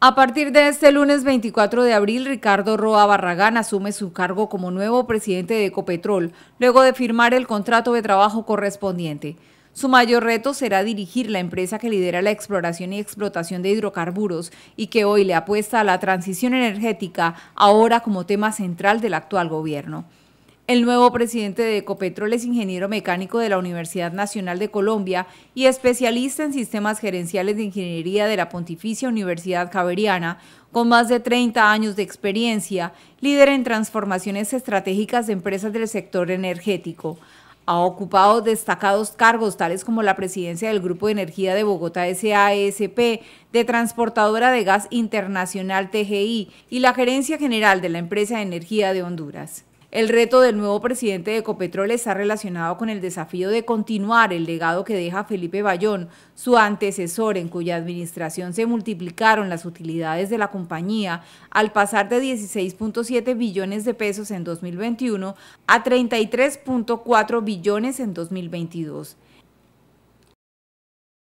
A partir de este lunes 24 de abril, Ricardo Roa Barragán asume su cargo como nuevo presidente de Ecopetrol, luego de firmar el contrato de trabajo correspondiente. Su mayor reto será dirigir la empresa que lidera la exploración y explotación de hidrocarburos y que hoy le apuesta a la transición energética, ahora como tema central del actual gobierno. El nuevo presidente de Ecopetrol es ingeniero mecánico de la Universidad Nacional de Colombia y especialista en sistemas gerenciales de ingeniería de la Pontificia Universidad Javeriana, con más de 30 años de experiencia, líder en transformaciones estratégicas de empresas del sector energético. Ha ocupado destacados cargos tales como la presidencia del Grupo de Energía de Bogotá SASP, de Transportadora de Gas Internacional TGI y la Gerencia General de la Empresa de Energía de Honduras. El reto del nuevo presidente de Ecopetrol está relacionado con el desafío de continuar el legado que deja Felipe Bayón, su antecesor en cuya administración se multiplicaron las utilidades de la compañía al pasar de 16.7 billones de pesos en 2021 a 33.4 billones en 2022.